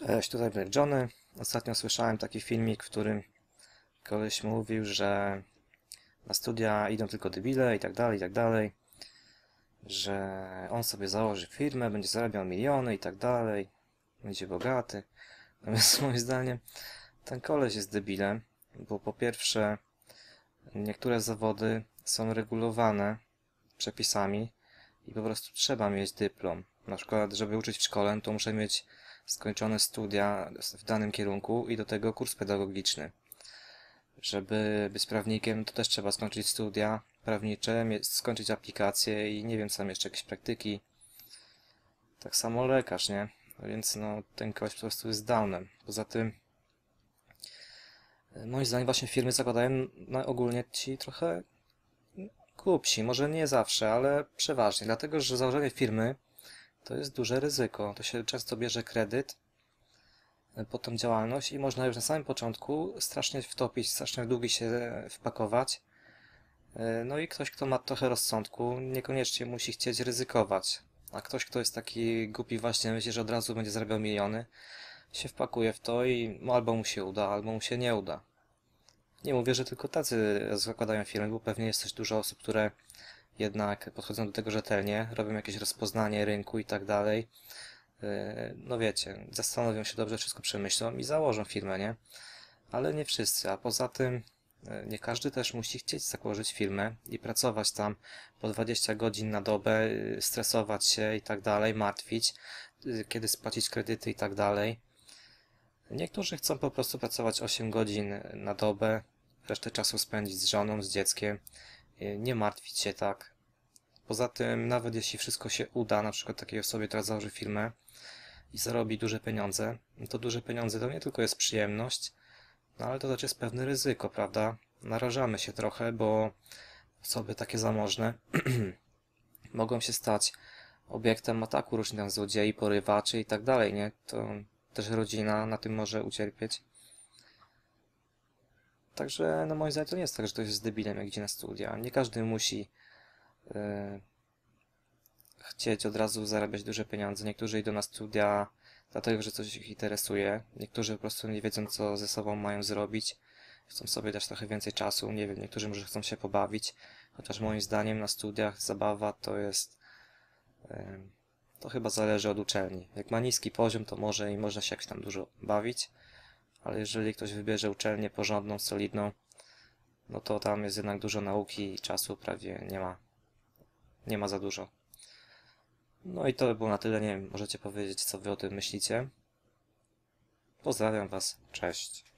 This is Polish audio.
Cześć, tutaj Black Johnny. Ostatnio słyszałem taki filmik, w którym koleś mówił, że na studia idą tylko debile i tak dalej, i tak dalej, że on sobie założy firmę, będzie zarabiał miliony i tak dalej, będzie bogaty. Natomiast moim zdaniem ten koleś jest debilem, bo po pierwsze niektóre zawody są regulowane przepisami i po prostu trzeba mieć dyplom. Na przykład, żeby uczyć w szkole, to muszę mieć skończone studia w danym kierunku i do tego kurs pedagogiczny. Żeby być prawnikiem, to też trzeba skończyć studia prawnicze, skończyć aplikacje i nie wiem, sam jeszcze, jakieś praktyki. Tak samo lekarz, nie? No więc no, ten koleś po prostu jest downem. Poza tym, e, moim zdaniem właśnie firmy zakładają na ogólnie ci trochę głupsi. Może nie zawsze, ale przeważnie. Dlatego, że założenie firmy to jest duże ryzyko. To się często bierze kredyt e, pod tą działalność i można już na samym początku strasznie wtopić, strasznie długi się wpakować. E, no i ktoś, kto ma trochę rozsądku, niekoniecznie musi chcieć ryzykować. A ktoś, kto jest taki głupi właśnie, myśli, że od razu będzie zarabiał miliony, się wpakuje w to i albo mu się uda, albo mu się nie uda. Nie mówię, że tylko tacy zakładają firmy, bo pewnie jest też dużo osób, które jednak podchodzą do tego rzetelnie, robią jakieś rozpoznanie rynku i tak dalej. Y, no wiecie, zastanowią się dobrze, wszystko przemyślą i założą firmę, nie? Ale nie wszyscy, a poza tym y, nie każdy też musi chcieć założyć firmę i pracować tam po 20 godzin na dobę, y, stresować się i tak dalej, martwić, kiedy spłacić kredyty i tak dalej. Niektórzy chcą po prostu pracować 8 godzin na dobę, resztę czasu spędzić z żoną, z dzieckiem, Y, nie martwić się tak. Poza tym, nawet jeśli wszystko się uda, na przykład takiej osobie, która założy firmę i zarobi duże pieniądze, to duże pieniądze to nie tylko jest przyjemność, no ale to też jest pewne ryzyko, prawda? Narażamy się trochę, bo osoby takie zamożne mogą się stać obiektem ataku różnych złodziei, porywaczy i tak dalej, nie? To też rodzina na tym może ucierpieć. Także no moim zdaniem to nie jest tak, że ktoś jest debilem jak idzie na studia. Nie każdy musi yy, chcieć od razu zarabiać duże pieniądze. Niektórzy idą na studia dlatego, że coś ich interesuje. Niektórzy po prostu nie wiedzą, co ze sobą mają zrobić. Chcą sobie dać trochę więcej czasu. Nie wiem, niektórzy może chcą się pobawić. Chociaż moim zdaniem na studiach zabawa to jest... Yy, to chyba zależy od uczelni. Jak ma niski poziom, to może i można się jakś tam dużo bawić ale jeżeli ktoś wybierze uczelnię porządną, solidną, no to tam jest jednak dużo nauki i czasu prawie nie ma. Nie ma za dużo. No i to by było na tyle. Nie wiem, możecie powiedzieć, co wy o tym myślicie. Pozdrawiam was. Cześć.